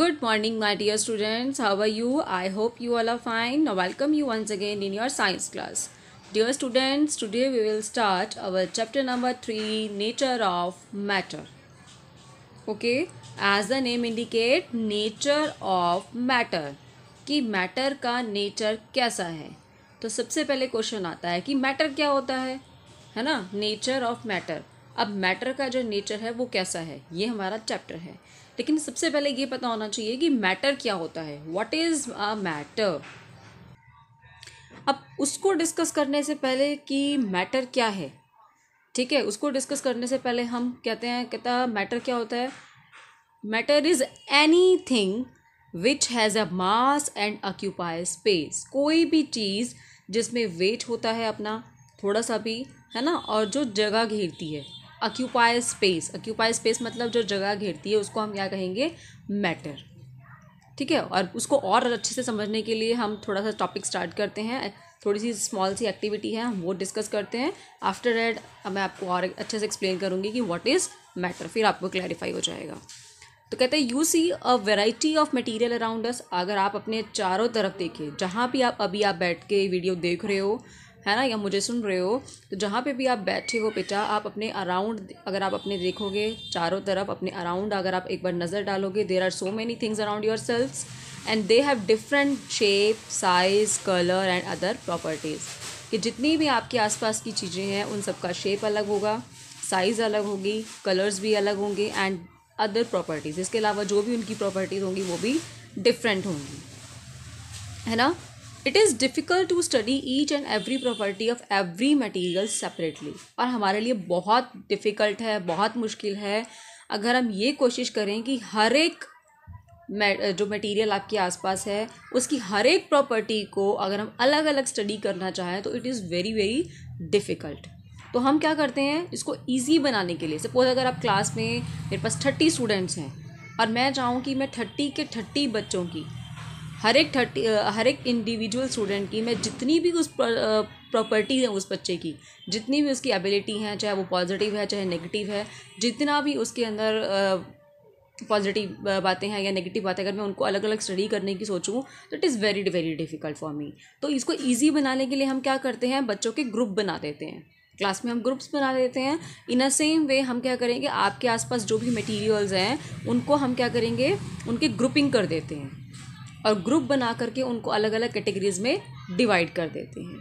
Good morning my dear students how are you I hope you all are fine no welcome you once again in your science class dear students today we will start our chapter number three nature of matter okay as the name indicate nature of matter कि matter का nature कैसा है तो सबसे पहले question आता है कि मैटर क्या होता है है ना नेचर ऑफ मैटर अब मैटर का जो नेचर है वो कैसा है ये हमारा चैप्टर है लेकिन सबसे पहले ये पता होना चाहिए कि मैटर क्या होता है व्हाट इज़ अ मैटर अब उसको डिस्कस करने से पहले कि मैटर क्या है ठीक है उसको डिस्कस करने से पहले हम कहते हैं कहता मैटर क्या होता है matter is anything which has a mass and occupy space कोई भी चीज़ जिसमें वेट होता है अपना थोड़ा सा भी है ना और जो जगह घेरती है अक्यूपाई स्पेस अक्यूपाई स्पेस मतलब जो जगह घेरती है उसको हम क्या कहेंगे मैटर ठीक है और उसको और अच्छे से समझने के लिए हम थोड़ा सा टॉपिक स्टार्ट करते हैं थोड़ी सी स्मॉल सी एक्टिविटी है हम वो डिस्कस करते हैं आफ्टर अब मैं आपको और अच्छे से एक्सप्लेन करूँगी कि व्हाट इज़ मैटर फिर आपको क्लैरिफाई हो जाएगा तो कहते हैं you see a variety of material around us अगर आप अपने चारों तरफ देखें जहाँ भी आप अभी आप बैठ के वीडियो देख रहे हो है ना या मुझे सुन रहे हो तो जहाँ पे भी आप बैठे हो बेटा आप अपने अराउंड अगर आप अपने देखोगे चारों तरफ अपने अराउंड अगर आप एक बार नज़र डालोगे there are so many things around yourself and they have different shape size colour and other properties कि जितनी भी आपके आसपास की चीज़ें हैं उन सबका शेप अलग होगा साइज़ अलग होगी कलर्स भी अलग होंगे एंड अदर प्रॉपर्टीज़ इसके अलावा जो भी उनकी प्रॉपर्टीज़ होंगी वो भी डिफरेंट होंगी है ना it is difficult to study each and every property of every material separately और हमारे लिए बहुत डिफ़िकल्ट है बहुत मुश्किल है अगर हम ये कोशिश करें कि हर एक जो मटेरियल आपके आसपास है उसकी हर एक प्रॉपर्टी को अगर हम अलग अलग स्टडी करना चाहें तो it is very very difficult तो हम क्या करते हैं इसको ईजी बनाने के लिए सपोज अगर आप क्लास में मेरे पास थर्टी स्टूडेंट्स हैं और मैं चाहूँ कि मैं थर्टी के थर्टी बच्चों की हर एक थर्टी हर एक इंडिविजुअल स्टूडेंट की मैं जितनी भी उस प्रॉपर्टी है उस बच्चे की जितनी भी उसकी एबिलिटी है चाहे वो पॉजिटिव है चाहे नेगेटिव है जितना भी उसके अंदर पॉजिटिव बातें हैं या नेगेटिव बातें अगर मैं उनको अलग अलग स्टडी करने की सोचूँ तो it is very very difficult for me तो इसको ईजी बनाने के लिए हम क्या करते हैं बच्चों के ग्रुप बना देते हैं क्लास में हम ग्रुप्स बना देते हैं इन अ सेम वे हम क्या करेंगे आपके आसपास जो भी मटेरियल्स हैं उनको हम क्या करेंगे उनके ग्रुपिंग कर देते हैं और ग्रुप बना करके उनको अलग अलग कैटेगरीज में डिवाइड कर देते हैं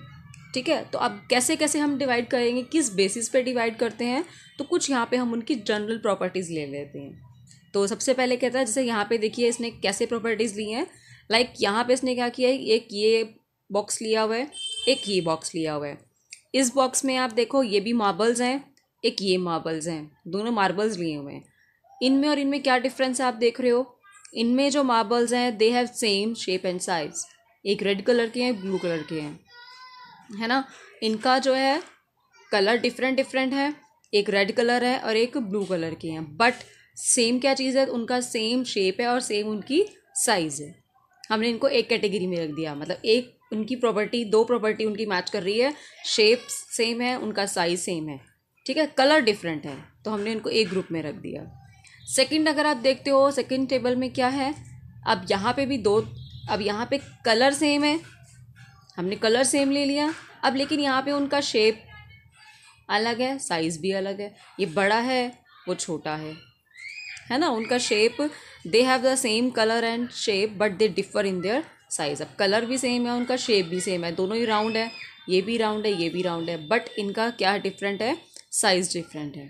ठीक है तो अब कैसे कैसे हम डिवाइड करेंगे किस बेसिस पे डिवाइड करते हैं तो कुछ यहाँ पे हम उनकी जनरल प्रॉपर्टीज़ ले लेते हैं तो सबसे पहले कहता है जैसे यहाँ पे देखिए इसने कैसे प्रॉपर्टीज़ ली हैं लाइक यहाँ पे इसने क्या किया है एक ये बॉक्स लिया हुआ है एक ये बॉक्स लिया हुआ है इस बॉक्स में आप देखो ये भी मार्बल्स हैं एक ये मार्बल्स हैं दोनों मार्बल्स लिए हुए हैं इनमें और इनमें क्या डिफरेंस आप देख रहे हो इनमें जो मार्बल्स हैं they have same shape and size एक रेड कलर के हैं ब्लू कलर के हैं है ना इनका जो है कलर डिफरेंट डिफरेंट है एक रेड कलर है और एक ब्लू कलर के हैं बट सेम क्या चीज़ है उनका सेम शेप है और सेम उनकी साइज़ है हमने इनको एक कैटेगरी में रख दिया मतलब एक उनकी प्रॉपर्टी दो प्रॉपर्टी उनकी मैच कर रही है शेप सेम है उनका साइज़ सेम है ठीक है कलर डिफरेंट है तो हमने इनको एक ग्रुप में रख दिया सेकंड अगर आप देखते हो सेकंड टेबल में क्या है अब यहाँ पे भी दो अब यहाँ पे कलर सेम है हमने कलर सेम ले लिया अब लेकिन यहाँ पे उनका शेप अलग है साइज़ भी अलग है ये बड़ा है वो छोटा है है ना उनका shape they have the same colour and shape but they differ in their size अब कलर भी सेम है उनका शेप भी सेम है दोनों ही राउंड है ये भी राउंड है ये भी राउंड है बट इनका क्या डिफरेंट है साइज़ डिफरेंट है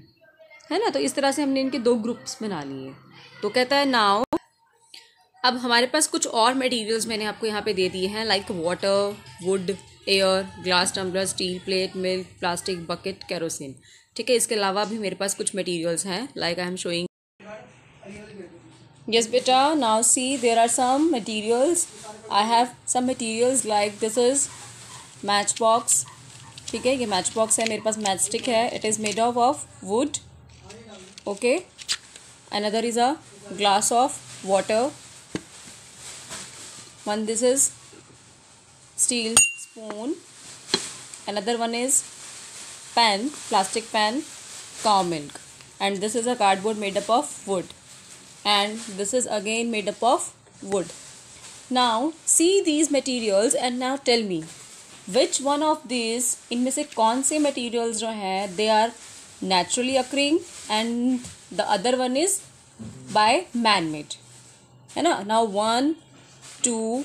है ना तो इस तरह से हमने इनके दो ग्रुप्स बना लिए तो कहता है नाव अब हमारे पास कुछ और मटेरियल्स मैंने आपको यहाँ पे दे दिए हैं like water wood air glass tumbler steel plate milk plastic bucket kerosene ठीक है इसके अलावा भी मेरे पास कुछ मटेरियल्स हैं लाइक आई एम शोइंग बेटा now see there are some some I have some some like this is match box ठीक है ये मैच बॉक्स है मेरे पास स्टिक है it is made of of wood okay another is a glass of water one this is steel spoon another one is pan plastic pan cow milk and this is a cardboard made up of wood and this is again made up of wood now see these materials and now tell me which one of these in me se kaun se materials jo हैं they are naturally occurring and the other one is by man made है ना now 1 2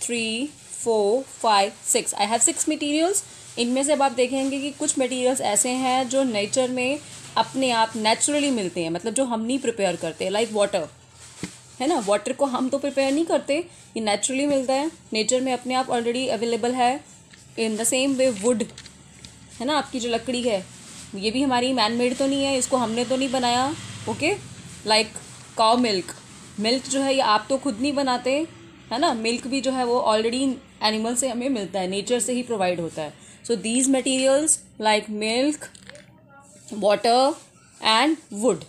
3 four five six I have six materials इनमें से अब आप देखेंगे कि कुछ मटेरियल्स ऐसे हैं जो नेचर में अपने आप नेचुरली मिलते हैं मतलब जो हम नहीं प्रिपेयर करते लाइक वाटर है ना वाटर को हम तो प्रिपेयर नहीं करते ये नेचुरली मिलता है नेचर में अपने आप ऑलरेडी अवेलेबल है in the same way wood है ना आपकी जो लकड़ी है ये भी हमारी मैन मेड तो नहीं है इसको हमने तो नहीं बनाया okay like cow milk milk जो है ये आप तो खुद नहीं बनाते है ना मिल्क भी जो है वो ऑलरेडी एनिमल से हमें मिलता है नेचर से ही प्रोवाइड होता है so these materials like milk water and wood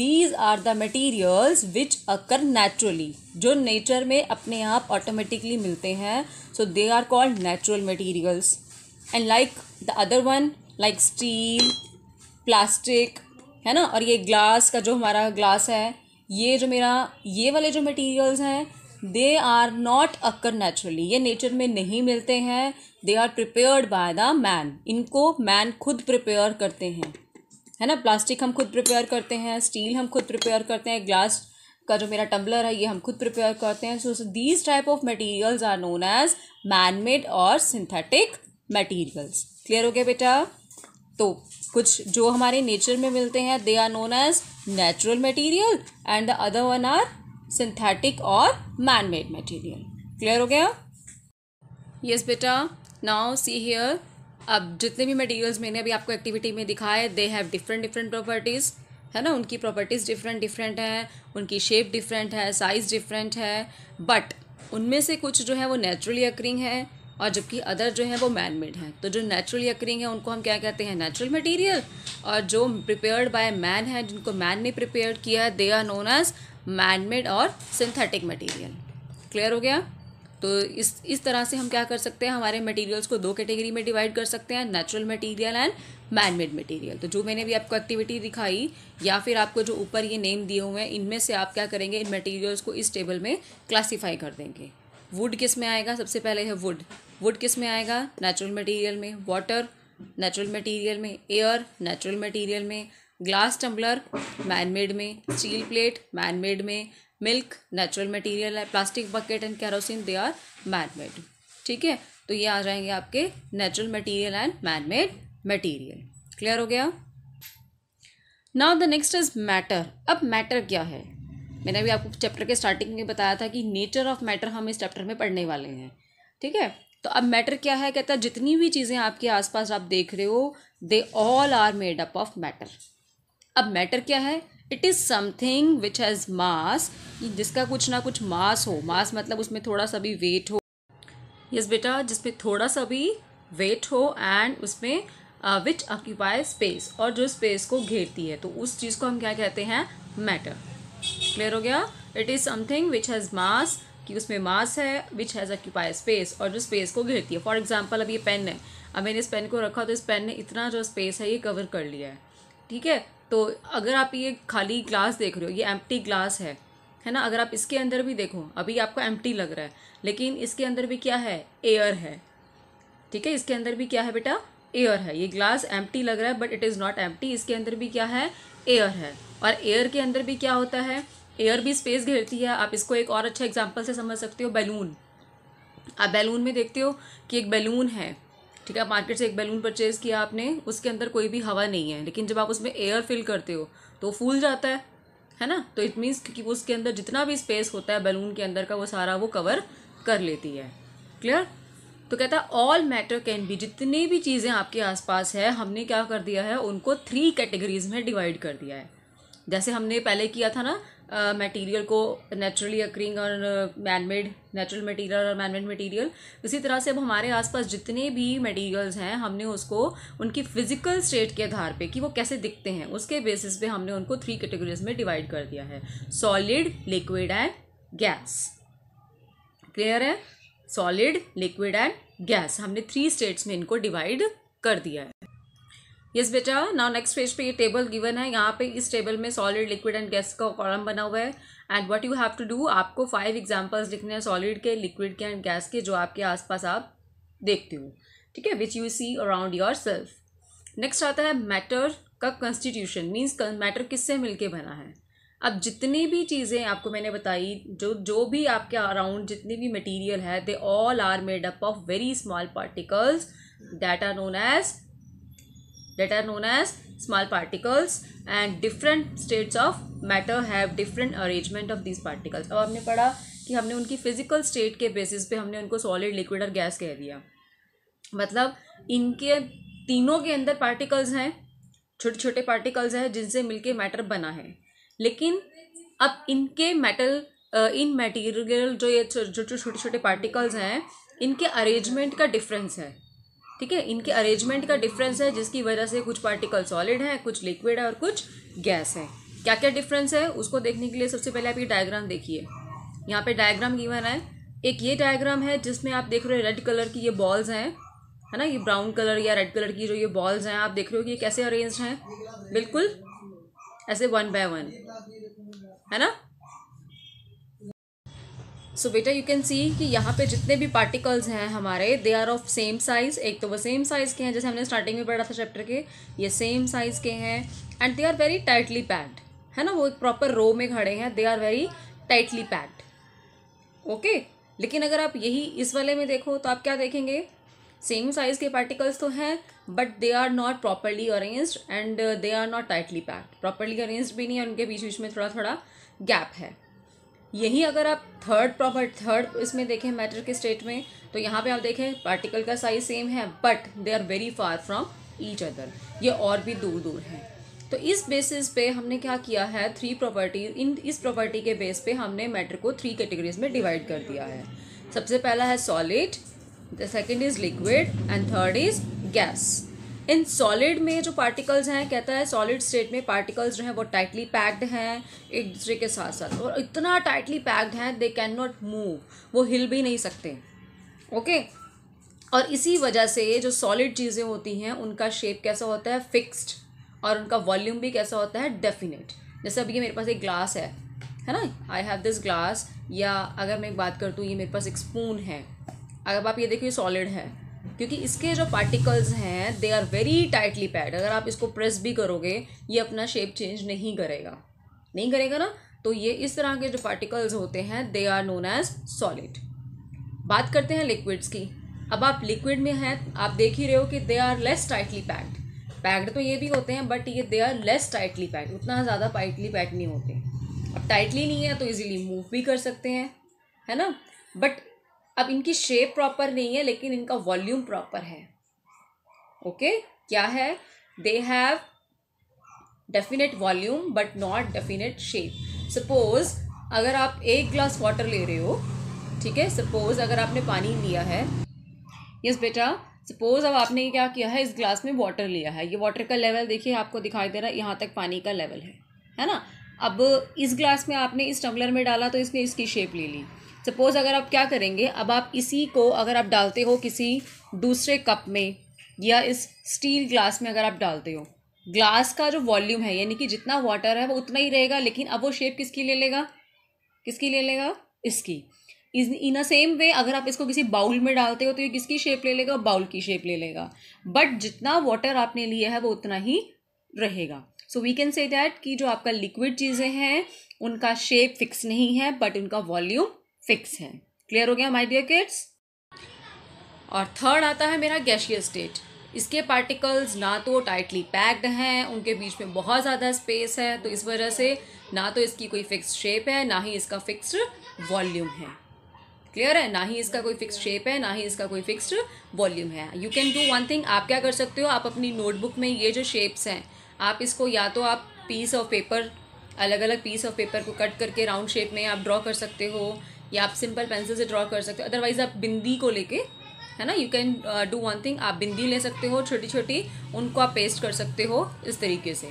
these are the materials which occur naturally जो नेचर में अपने आप ऑटोमेटिकली मिलते हैं so they are called natural materials and like the other one like steel plastic है ना और ये ग्लास का जो हमारा ग्लास है ये जो मेरा ये वाले जो मटेरियल्स हैं they are not occur naturally ये नेचर में नहीं मिलते हैं they are prepared by the man इनको मैन खुद प्रिपेयर करते हैं है ना प्लास्टिक हम खुद प्रिपेयर करते हैं स्टील हम खुद प्रिपेयर करते हैं ग्लास का जो मेरा टम्बलर है ये हम खुद प्रिपेयर करते हैं so these type of materials are known as man made और सिंथेटिक मटीरियल्स क्लियर हो गया बेटा तो कुछ जो हमारे नेचर में मिलते हैं they are known as natural material and the other one are synthetic और मैन मेड मटेरियल क्लियर हो गया यस बेटा नाउ सी हेयर अब जितने भी मटेरियल्स मैंने अभी आपको एक्टिविटी में दिखाए they have different different properties है ना उनकी प्रॉपर्टीज़ डिफरेंट डिफरेंट हैं उनकी शेप डिफरेंट है साइज़ डिफरेंट है बट उनमें से कुछ जो है वो नेचुरली अक्रिंग है और जबकि अदर जो है वो मैन मेड हैं तो जो नेचुरली अक्रिंग है उनको हम क्या कहते हैं नेचुरल मटेरियल और जो प्रिपेयर्ड बाय मैन है जिनको मैन ने प्रिपेयर किया है they are known as man made और सिंथेटिक मटीरियल क्लियर हो गया तो इस इस तरह से हम क्या कर सकते हैं हमारे मटेरियल्स को दो कैटेगरी में डिवाइड कर सकते हैं natural material and man made material तो जो मैंने भी आपको एक्टिविटी दिखाई या फिर आपको जो ऊपर ये नेम दिए हुए हैं इनमें से आप क्या करेंगे इन मटेरियल्स को इस टेबल में क्लासीफाई कर देंगे वुड किस में आएगा सबसे पहले है वुड वुड किस में आएगा नेचुरल मटेरियल में वाटर नेचुरल मटेरियल में एयर नेचुरल मटेरियल में ग्लास टम्बलर मैन मेड में स्टील प्लेट मैन मेड में मिल्क नेचुरल मटेरियल है plastic bucket and kerosene they are man made ठीक है तो ये आ जाएंगे आपके natural material and man made material clear हो गया now the next is matter अब मैटर क्या है मैंने भी आपको चैप्टर के स्टार्टिंग में बताया था कि नेचर ऑफ मैटर हम इस चैप्टर में पढ़ने वाले हैं ठीक है तो अब मैटर क्या है कहता है जितनी भी चीज़ें आपके आसपास आप देख रहे हो they all are made up of matter अब मैटर क्या है it is something which has mass जिसका कुछ ना कुछ मास हो मास मतलब उसमें थोड़ा सा भी वेट हो यस yes, बेटा जिसमें थोड़ा सा भी वेट हो एंड उसमें विच ऑक्यूपाई स्पेस और जो स्पेस को घेरती है तो उस चीज़ को हम क्या कहते हैं मैटर क्लियर हो गया it is something which has mass कि उसमें मास है विच हैज़ अक्यूपाई स्पेस और जो स्पेस को घेरती है फॉर एग्जाम्पल अब ये पेन है अब मैंने इस पेन को रखा तो इस पेन ने इतना जो स्पेस है ये कवर कर लिया है ठीक है तो अगर आप ये खाली ग्लास देख रहे हो ये एम्प्टी ग्लास है है ना अगर आप इसके अंदर भी देखो अभी आपको एम्प्टी लग रहा है लेकिन इसके अंदर भी क्या है एयर है ठीक है इसके अंदर भी क्या है बेटा एयर है ये ग्लास एम्प्टी लग रहा है but it is not empty इसके अंदर भी क्या है एयर है और एयर के अंदर भी क्या होता है एयर भी स्पेस घेरती है आप इसको एक और अच्छा एग्जाम्पल से समझ सकते हो बैलून आप बैलून में देखते हो कि एक बैलून है ठीक है मार्केट से एक बैलून परचेज़ किया आपने उसके अंदर कोई भी हवा नहीं है लेकिन जब आप उसमें एयर फिल करते हो तो फूल जाता है है ना तो इट मीन्स क्योंकि उसके अंदर जितना भी स्पेस होता है बैलून के अंदर का वो सारा वो कवर कर लेती है क्लियर तो कहता है ऑल मैटर कैन बी जितनी भी चीज़ें आपके आसपास है हमने क्या कर दिया है उनको थ्री कैटेगरीज में डिवाइड कर दिया है जैसे हमने पहले किया था ना मटेरियल uh, को नेचुरली अक्रिंग और मैन मेड नेचुरल मटेरियल और मैन मेड मटेरियल उसी तरह से अब हमारे आसपास जितने भी मटेरियल्स हैं हमने उसको उनकी फिजिकल स्टेट के आधार पे कि वो कैसे दिखते हैं उसके बेसिस पे हमने उनको थ्री कैटेगरीज में डिवाइड कर दिया है solid liquid and gas clear है सॉलिड लिक्विड एंड गैस हमने थ्री स्टेट्स में इनको डिवाइड कर दिया है यस बेटा नाउ नेक्स्ट पेज पे ये टेबल गिवन है यहाँ पे इस टेबल में सॉलिड लिक्विड एंड गैस का कॉलम बना हुआ है and what you have to do आपको फाइव एग्जांपल्स लिखने हैं सॉलिड के लिक्विड के एंड गैस के जो आपके आसपास आप देखते हो ठीक है which you see around yourself next आता है मैटर का कंस्टिट्यूशन मीन्स मैटर किससे के बना है अब जितनी भी चीज़ें आपको मैंने बताई जो जो भी आपके अराउंड जितनी भी मटीरियल है they all are made up of very small particles that are known as that are known as small particles and different states of matter have different arrangement of these particles अब हमने पढ़ा कि हमने उनकी physical state के basis पे हमने उनको सॉलिड लिक्विड और गैस कह दिया मतलब इनके तीनों के अंदर पार्टिकल्स हैं छोटे छोटे पार्टिकल्स हैं जिनसे मिलके मैटर बना है लेकिन अब इनके मेटल इन मटेरियल जो ये छोटे छोटे पार्टिकल्स हैं इनके अरेंजमेंट का डिफरेंस है ठीक है इनके अरेंजमेंट का डिफरेंस है जिसकी वजह से कुछ पार्टिकल सॉलिड हैं कुछ लिक्विड है और कुछ गैस है क्या क्या डिफरेंस है उसको देखने के लिए सबसे पहले आप ये डायग्राम देखिए यहाँ पे डायग्राम गिवन है एक ये डायग्राम है जिसमें आप देख रहे हो रेड कलर की ये बॉल्स हैं है ना ये ब्राउन कलर या रेड कलर की जो ये बॉल्स हैं आप देख रहे हो कि ये कैसे अरेंज हैं बिल्कुल ऐसे वन बाय वन है ना सो बेटा यू कैन सी कि यहाँ पे जितने भी पार्टिकल्स हैं हमारे they are of same size एक तो वो सेम साइज़ के हैं जैसे हमने स्टार्टिंग में पढ़ा था चैप्टर के ये सेम साइज़ के हैं and they are very tightly packed है ना वो एक प्रॉपर रो में खड़े हैं they are very tightly packed okay लेकिन अगर आप यही इस वाले में देखो तो आप क्या देखेंगे सेम साइज़ के पार्टिकल्स तो हैं but they are not properly arranged and they are not tightly packed properly arrange भी नहीं है उनके बीच बीच में थोड़ा थोड़ा गैप है यही अगर आप थर्ड प्रॉपर थर्ड इसमें देखें मैटर के स्टेट में तो यहाँ पे आप देखें पार्टिकल का साइज सेम है but they are very far from each other ये और भी दूर दूर हैं तो इस बेसिस पे हमने क्या किया है थ्री प्रॉपर्टी इन इस प्रॉपर्टी के बेस पे हमने मैटर को थ्री कैटेगरीज में डिवाइड कर दिया है सबसे पहला है solid the second is liquid and third is gas इन सॉलिड में जो पार्टिकल्स हैं कहता है सॉलिड स्टेट में पार्टिकल्स जो हैं वो टाइटली पैक्ड हैं एक दूसरे के साथ साथ और इतना टाइटली पैक्ड हैं दे कैन नॉट मूव वो हिल भी नहीं सकते ओके okay? और इसी वजह से जो सॉलिड चीज़ें होती हैं उनका शेप कैसा होता है फिक्स्ड और उनका वॉल्यूम भी कैसा होता है डेफिनेट जैसे अभी ये मेरे पास एक ग्लास है है ना आई हैव दिस ग्लास या अगर मैं बात करती हूँ ये मेरे पास एक स्पून है अगर आप ये देखो ये सॉलिड है क्योंकि इसके जो पार्टिकल्स हैं they are very tightly packed अगर आप इसको प्रेस भी करोगे ये अपना शेप चेंज नहीं करेगा नहीं करेगा ना तो ये इस तरह के जो पार्टिकल्स होते हैं they are known as solid बात करते हैं लिक्विड्स की अब आप लिक्विड में हैं आप देख ही रहे हो कि they are less tightly packed packed तो ये भी होते हैं बट ये they are less tightly packed उतना ज़्यादा टाइटली पैक्ड नहीं होते अब टाइटली नहीं है तो इजीली मूव भी कर सकते हैं है ना बट अब इनकी शेप प्रॉपर नहीं है लेकिन इनका वॉल्यूम प्रॉपर है ओके okay? क्या है they have definite volume but not definite shape suppose अगर आप एक ग्लास वाटर ले रहे हो ठीक है सपोज अगर आपने पानी लिया है यस बेटा सपोज अब आपने क्या किया है इस ग्लास में वाटर लिया है ये वाटर का लेवल देखिए आपको दिखाई दे रहा है यहाँ तक पानी का लेवल है है ना अब इस ग्लास में आपने इस टम्बलर में डाला तो इसने इसकी शेप ले ली सपोज़ अगर आप क्या करेंगे अब आप इसी को अगर आप डालते हो किसी दूसरे कप में या इस स्टील ग्लास में अगर आप डालते हो ग्लास का जो वॉल्यूम है यानी कि जितना वाटर है वो उतना ही रहेगा लेकिन अब वो शेप किसकी ले लेगा किसकी ले लेगा इसकी इन अ सेम वे अगर आप इसको किसी बाउल में डालते हो तो ये किसकी शेप ले लेगा बाउल की शेप ले लेगा बट जितना वाटर आपने लिया है वो उतना ही रहेगा so we can say that कि जो आपका लिक्विड चीज़ें हैं उनका शेप फिक्स नहीं है बट उनका वॉल्यूम फिक्स है क्लियर हो गया माय डियर किड्स और थर्ड आता है मेरा गैशियस स्टेट इसके पार्टिकल्स ना तो टाइटली पैक्ड हैं उनके बीच में बहुत ज़्यादा स्पेस है तो इस वजह से ना तो इसकी कोई फिक्स शेप है ना ही इसका फिक्स वॉल्यूम है क्लियर है ना ही इसका कोई फिक्स शेप है ना ही इसका कोई फिक्स वॉल्यूम है you can do one thing आप क्या कर सकते हो आप अपनी नोटबुक में ये जो शेप्स हैं आप इसको या तो आप पीस ऑफ पेपर अलग अलग पीस ऑफ पेपर को कट करके राउंड शेप में आप ड्रॉ कर सकते हो या आप सिंपल पेंसिल से ड्रॉ कर सकते हो अदरवाइज आप बिंदी को लेके है ना you can do one thing आप बिंदी ले सकते हो छोटी छोटी उनको आप पेस्ट कर सकते हो इस तरीके से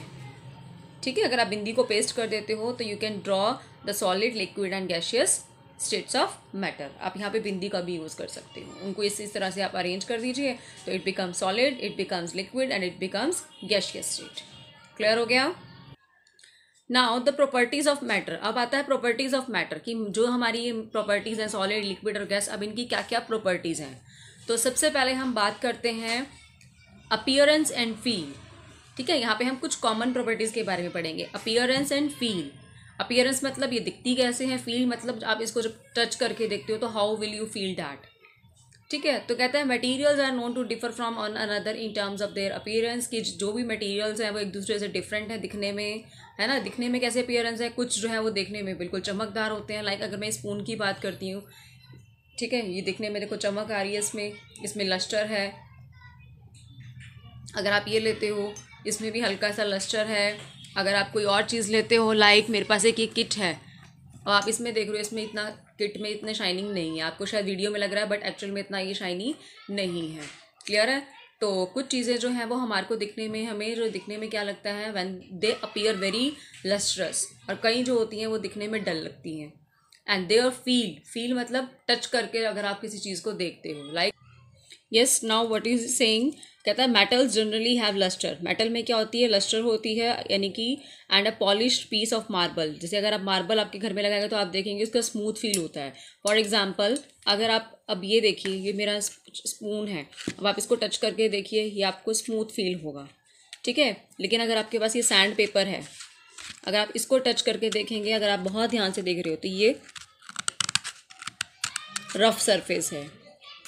ठीक है अगर आप बिंदी को पेस्ट कर देते हो तो you can draw the solid liquid and gaseous states of matter आप यहाँ पे बिंदी का भी यूज़ कर सकते हो उनको इस इस तरह से आप अरेंज कर दीजिए तो it becomes solid it becomes liquid and it becomes gaseous state clear हो गया now the properties of matter अब आता है प्रॉपर्टीज ऑफ मैटर कि जो हमारी प्रॉपर्टीज हैं सॉलिड लिक्विड और गैस अब इनकी क्या क्या प्रॉपर्टीज हैं तो सबसे पहले हम बात करते हैं अपियरेंस एंड फील ठीक है यहाँ पे हम कुछ कॉमन प्रॉपर्टीज़ के बारे में पढ़ेंगे अपियरेंस एंड फील अपियरेंस मतलब ये दिखती कैसे है फील मतलब आप इसको जब टच करके देखते हो तो how will you feel that ठीक है तो कहते हैं materials are known to differ from an another in terms of their appearance कि जो भी मटेरियल्स हैं वो एक दूसरे से डिफरेंट हैं दिखने में है ना दिखने में कैसे अपियरेंस है कुछ जो है वो देखने में बिल्कुल चमकदार होते हैं लाइक अगर मैं स्पून की बात करती हूँ ठीक है ये दिखने में देखो चमक आ रही है इसमें इसमें लस्टर है अगर आप ये लेते हो इसमें भी हल्का सा लस्टर है अगर आप कोई और चीज़ लेते हो लाइक मेरे पास एक किट है और आप इसमें देख रहे हो इसमें इतना किट में इतने शाइनिंग नहीं है आपको शायद वीडियो में लग रहा है बट एक्चुअल में इतना ये शाइनिंग नहीं है क्लियर है तो कुछ चीज़ें जो हैं वो हमारे को दिखने में हमें जो दिखने में क्या लगता है when they appear very lustrous और कई जो होती हैं वो दिखने में डल लगती हैं एंड दे और फील फील मतलब टच करके अगर आप किसी चीज़ को देखते हो like yes now what is saying कहता है metals generally have lustre metal में क्या होती है लस्टर होती है यानी कि and a polish piece of marble जैसे अगर आप मार्बल आपके घर में लगाएंगे तो आप देखेंगे उसका स्मूथ फील होता है फॉर एग्जाम्पल अगर आप अब ये देखिए ये मेरा स्पून है अब आप इसको टच करके देखिए ये आपको स्मूथ फील होगा ठीक है लेकिन अगर आपके पास ये सैंड पेपर है अगर आप इसको टच करके देखेंगे अगर आप बहुत ध्यान से देख रहे हो तो ये रफ सरफेस है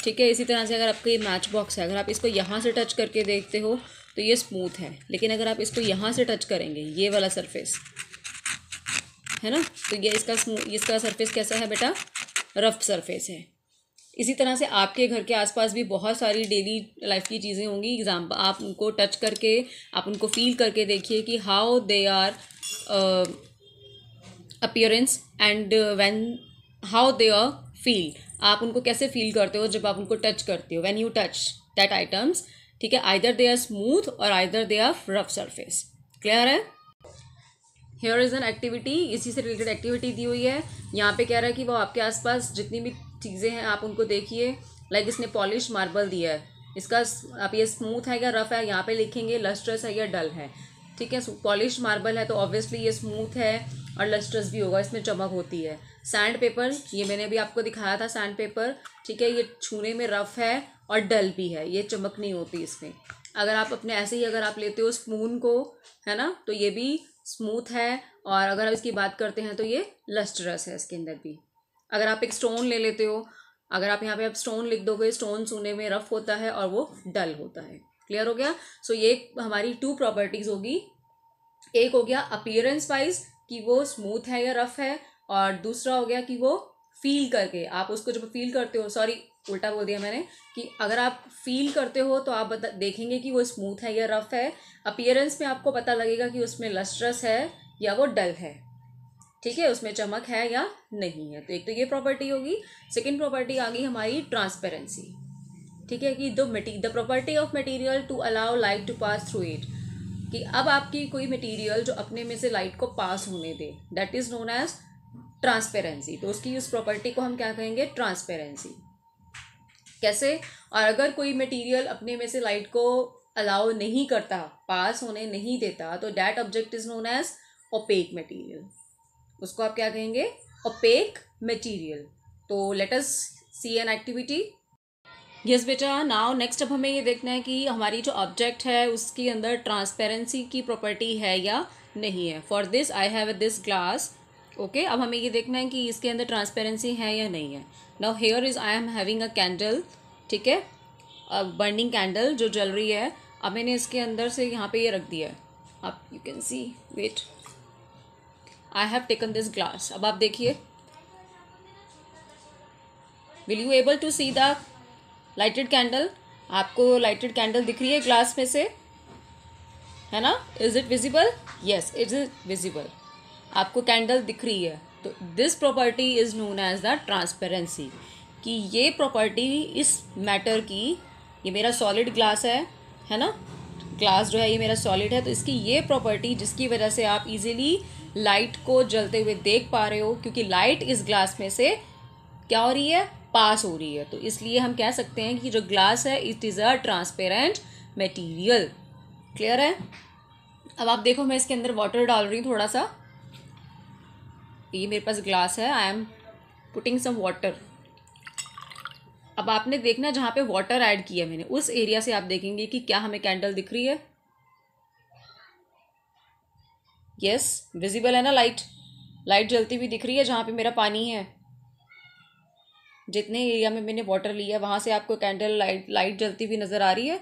ठीक है इसी तरह से अगर आपका ये मैच बॉक्स है अगर आप इसको यहाँ से टच करके देखते हो तो ये स्मूथ है लेकिन अगर आप इसको यहाँ से टच करेंगे ये वाला सरफेस है ना तो ये इसका इसका सरफेस कैसा है बेटा रफ सरफेस है इसी तरह से आपके घर के आसपास भी बहुत सारी डेली लाइफ की चीज़ें होंगी एग्जाम्पल आप उनको टच करके आप उनको फील करके देखिए कि how they are appearance and when how they are feel आप उनको कैसे फील करते हो जब आप उनको टच करते हो when you touch that items ठीक है आइदर दे आर स्मूथ और either they are rough surface clear है हेयर इज़ एन एक्टिविटी इसी से रिलेटेड एक्टिविटी दी हुई है यहाँ पे कह रहा है कि वो आपके आसपास जितनी भी चीज़ें हैं आप उनको देखिए लाइक इसने पॉलिश मार्बल दिया है इसका आप ये स्मूथ है या रफ है यहाँ पे लिखेंगे लस्ट्रस है या डल है ठीक है पॉलिश मार्बल है तो ऑब्वियसली ये स्मूथ है और लस्ट्रस भी होगा इसमें चमक होती है सैंड पेपर ये मैंने अभी आपको दिखाया था सैंड पेपर ठीक है ये छूने में रफ़ है और डल भी है ये चमक नहीं होती इसमें अगर आप अपने ऐसे ही अगर आप लेते हो स्पून को है ना तो ये भी स्मूथ है और अगर आप इसकी बात करते हैं तो ये लस्टरस है इसके अंदर भी अगर आप एक स्टोन ले लेते हो अगर आप यहाँ पे आप स्टोन लिख दोगे स्टोन सोने में रफ होता है और वो डल होता है क्लियर हो गया सो so, ये हमारी टू प्रॉपर्टीज़ होगी एक हो गया अपीयरेंस वाइज कि वो स्मूथ है या रफ है और दूसरा हो गया कि वो फील करके आप उसको जब फील करते हो सॉरी उल्टा बोल दिया मैंने कि अगर आप फील करते हो तो आप बता देखेंगे कि वो स्मूथ है या रफ है अपियरेंस में आपको पता लगेगा कि उसमें लस्ट्रस है या वो डल है ठीक है उसमें चमक है या नहीं है तो एक तो ये प्रॉपर्टी होगी सेकेंड प्रॉपर्टी आ गई हमारी ट्रांसपेरेंसी ठीक है कि दो मटी the property of material to allow light to pass through it कि अब आपकी कोई मटेरियल जो अपने में से लाइट को पास होने दे that is known as transparency तो उसकी उस प्रॉपर्टी को हम क्या कहेंगे ट्रांसपेरेंसी कैसे और अगर कोई मटेरियल अपने में से लाइट को अलाउ नहीं करता पास होने नहीं देता तो that object is known as opaque material उसको आप क्या कहेंगे ओपेक मटीरियल तो let's see an activity yes बेटा नाउ नेक्स्ट अब हमें ये देखना है कि हमारी जो ऑब्जेक्ट है उसके अंदर ट्रांसपेरेंसी की प्रॉपर्टी है या नहीं है for this I have this glass okay अब हमें ये देखना है कि इसके अंदर ट्रांसपेरेंसी है या नहीं है now here is I am having a candle ठीक है बर्निंग कैंडल जो जल रही है अब मैंने इसके अंदर से यहाँ पे ये रख दिया है आप you can see wait I have taken this glass अब आप देखिए will you able to see the lighted candle आपको लाइटेड कैंडल दिख रही है ग्लास में से है ना is it visible yes is it visible आपको कैंडल दिख रही है तो this property is known as the transparency कि ये प्रॉपर्टी इस मैटर की ये मेरा सॉलिड ग्लास है है ना ग्लास जो है ये मेरा सॉलिड है तो इसकी ये प्रॉपर्टी जिसकी वजह से आप इजीली लाइट को जलते हुए देख पा रहे हो क्योंकि लाइट इस ग्लास में से क्या हो रही है पास हो रही है तो इसलिए हम कह सकते हैं कि जो ग्लास है it is a transparent material clear है अब आप देखो मैं इसके अंदर वाटर डाल रही हूँ थोड़ा सा ये मेरे पास ग्लास है I am putting some water अब आपने देखना जहाँ पे वाटर ऐड किया मैंने उस एरिया से आप देखेंगे कि क्या हमें कैंडल दिख रही है यस yes, विजिबल है ना लाइट लाइट जलती हुई दिख रही है जहाँ पे मेरा पानी है जितने एरिया में मैंने वाटर लिया वहाँ से आपको कैंडल लाइट लाइट जलती हुई नज़र आ रही है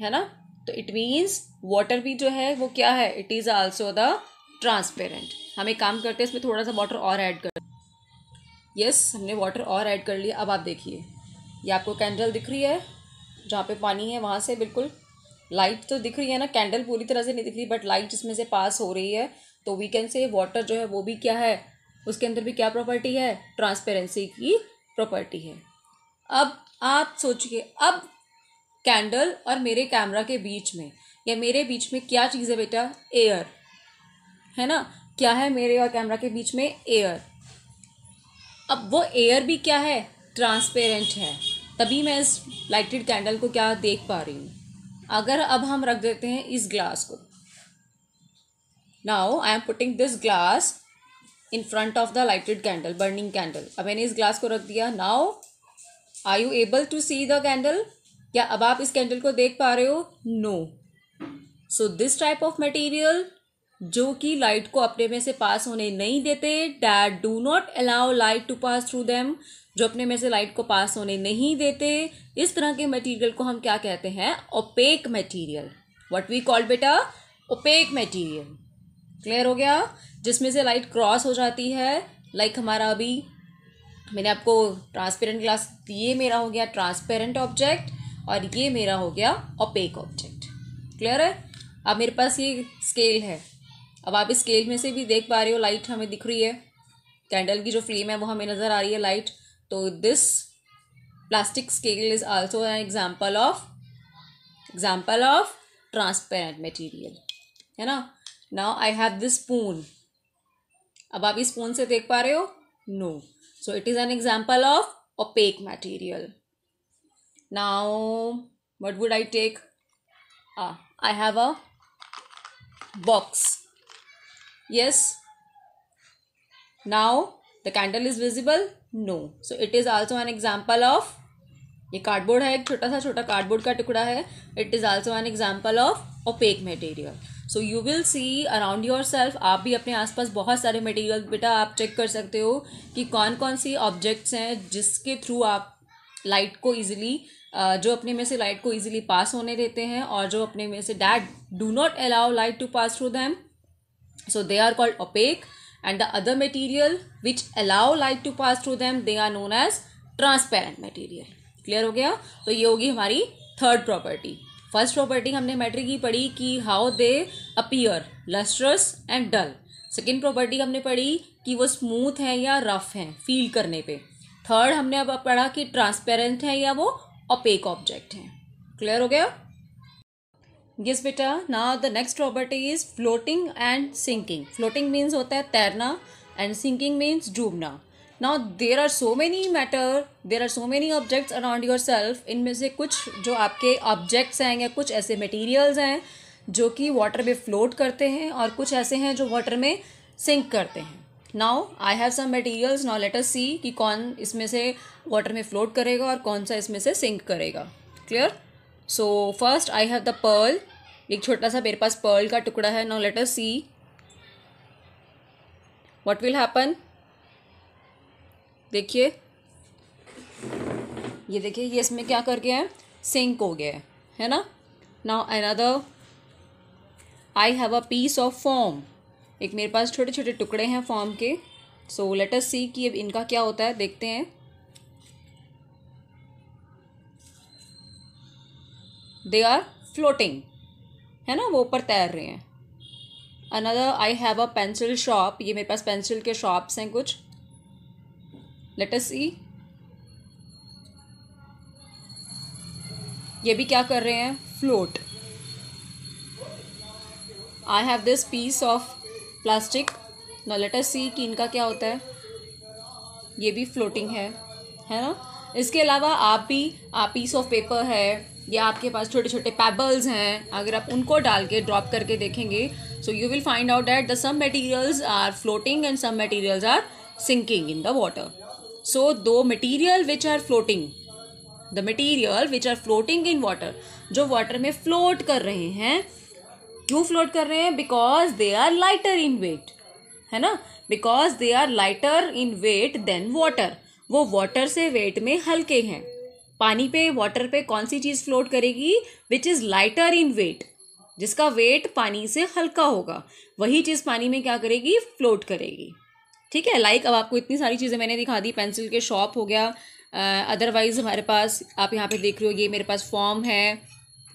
है ना तो इट मीन्स वाटर भी जो है वो क्या है it is also the transparent हम एक काम करते हैं इसमें थोड़ा सा वाटर और ऐड कर यस हमने वाटर और ऐड कर लिया अब आप देखिए ये आपको कैंडल दिख रही है जहाँ पे पानी है वहाँ से बिल्कुल लाइट तो दिख रही है ना कैंडल पूरी तरह से नहीं दिख रही बट लाइट जिसमें से पास हो रही है तो वी कैन से वाटर जो है वो भी क्या है उसके अंदर भी क्या प्रॉपर्टी है ट्रांसपेरेंसी की प्रॉपर्टी है अब आप सोचिए अब कैंडल और मेरे कैमरा के बीच में या मेरे बीच में क्या चीज़ है बेटा एयर है ना क्या है मेरे और कैमरा के बीच में एयर अब वो एयर भी क्या है ट्रांसपेरेंट है तभी मैं इस लाइटेड कैंडल को क्या देख पा रही हूँ अगर अब हम रख देते हैं इस ग्लास को now I am putting this glass in front of the lighted candle burning candle अब मैंने इस ग्लास को रख दिया now are you able to see the candle क्या अब आप इस कैंडल को देख पा रहे हो no so this type of material जो कि लाइट को अपने में से पास होने नहीं देते that do not allow light to pass through them जो अपने में से लाइट को पास होने नहीं देते इस तरह के मटेरियल को हम क्या कहते हैं opaque material what we call बेटा ओपेक मटेरियल क्लियर हो गया जिसमें से लाइट क्रॉस हो जाती है लाइक हमारा अभी मैंने आपको ट्रांसपेरेंट ग्लास ये मेरा हो गया ट्रांसपेरेंट ऑब्जेक्ट और ये मेरा हो गया ओपेक ऑब्जेक्ट क्लियर है अब मेरे पास ये स्केल है अब आप इस स्केल में से भी देख पा रहे हो लाइट हमें दिख रही है कैंडल की जो फ्लेम है वो हमें नज़र आ रही है लाइट तो this plastic scale is also an example of example of transparent material है ना now I have this spoon अब आप इस फोन से देख पा रहे हो no so it is an example of opaque material now what would I take I have a box yes now the candle is visible no so it is also an example of ये cardboard है एक छोटा सा छोटा cardboard का टुकड़ा है it is also an example of opaque material so you will see around yourself आप भी अपने आसपास बहुत सारे मटेरियल बेटा आप चेक कर सकते हो कि कौन कौन सी ऑब्जेक्ट्स हैं जिसके थ्रू आप लाइट को ईजिली जो अपने में से लाइट को ईजिली पास होने देते हैं और जो अपने में से that do not allow light to pass through them so they are called opaque and the other material which allow light to pass through them they are known as transparent material clear हो गया तो ये होगी हमारी third property first property हमने मैट्रिक की पढ़ी कि how they appear lustrous and dull second property हमने पढ़ी कि वो स्मूथ हैं या रफ हैं फील करने पे थर्ड हमने अब पढ़ा कि ट्रांसपेरेंट है या वो ओपेक ऑब्जेक्ट हैं क्लियर हो गया यस बेटा now the next property is floating and sinking floating means होता है तैरना एंड सिंकिंग मीन्स डूबना now there are so many matter there are so many objects around yourself इनमें से कुछ जो आपके ऑब्जेक्ट्स हैं या कुछ ऐसे मटीरियल्स हैं जो कि वाटर में फ्लोट करते हैं और कुछ ऐसे हैं जो वाटर में सिंक करते हैं now I have some materials now let us see कि कौन इसमें से वाटर में फ्लोट करेगा और कौन सा इसमें से सिंक करेगा clear so first I have the pearl एक छोटा सा मेरे पास पर्ल का टुकड़ा है now let us see what will happen देखिए ये देखिए ये इसमें क्या कर गया है सिंक हो गया है है ना now another I have a piece of foam एक मेरे पास छोटे छोटे टुकड़े हैं फॉर्म के सो लेट अस सी कि अब इनका क्या होता है देखते हैं दे आर फ्लोटिंग है ना वो ऊपर तैर रहे हैं another I have a pencil shop ये मेरे पास पेंसिल के शॉप्स हैं कुछ लेट अस सी ये भी क्या कर रहे हैं float I have this piece of plastic ना लेट अस सी कि इनका क्या होता है ये भी फ्लोटिंग है है ना इसके अलावा आप भी आप पीस ऑफ पेपर है या आपके पास छोटे छोटे पेबल्स हैं अगर आप उनको डाल के ड्रॉप करके देखेंगे so you will find out that the some materials are floating and some materials are sinking in the water so दो material which are floating the material which are floating in water जो water में float कर रहे हैं क्यों float कर रहे हैं because they are lighter in weight है ना because they are lighter in weight than water वो वाटर से वेट में हल्के हैं पानी पे वाटर पे कौन सी चीज फ्लोट करेगी which is lighter in weight जिसका वेट पानी से हल्का होगा वही चीज पानी में क्या करेगी फ्लोट करेगी ठीक है लाइक अब आपको इतनी सारी चीज़ें मैंने दिखा दी पेंसिल के शॉप हो गया अदरवाइज़ uh, हमारे पास आप यहाँ पे देख रहे हो ये मेरे पास फॉर्म है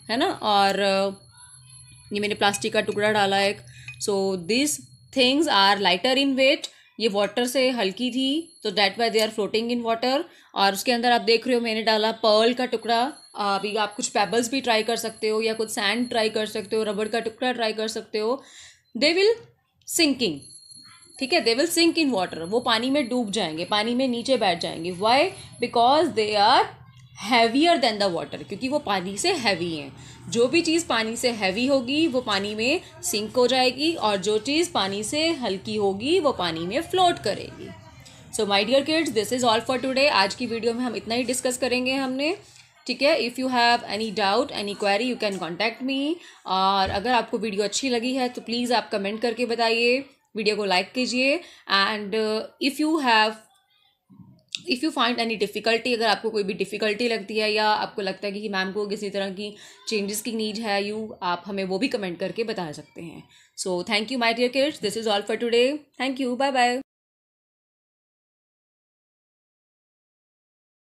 है ना और uh, ये मैंने प्लास्टिक का टुकड़ा डाला एक so this things are lighter in weight ये वाटर से हल्की थी तो that why they are floating in water और उसके अंदर आप देख रहे हो मैंने डाला पर्ल का टुकड़ा अभी आप कुछ पेबल्स भी ट्राई कर सकते हो या कुछ सैंड ट्राई कर सकते हो रबड़ का टुकड़ा ट्राई कर सकते हो दे विल सिंकिंग ठीक है they will sink in water वो पानी में डूब जाएंगे पानी में नीचे बैठ जाएंगे why because they are heavier than the water क्योंकि वो पानी से हैवी हैं जो भी चीज़ पानी से हैवी होगी वो पानी में सिंक हो जाएगी और जो चीज़ पानी से हल्की होगी वो पानी में फ्लोट करेगी so my dear kids this is all for today आज की वीडियो में हम इतना ही डिस्कस करेंगे हमने ठीक है if you have any doubt any query you can contact me और अगर आपको वीडियो अच्छी लगी है तो प्लीज़ आप कमेंट करके बताइए वीडियो को लाइक कीजिए and if you have if you find any difficulty अगर आपको कोई भी डिफ़िकल्टी लगती है या आपको लगता है कि मैम को किसी तरह की चेंजेस की नीड है यू आप हमें वो भी कमेंट करके बता सकते हैं so thank you my dear kids this is all for today thank you bye bye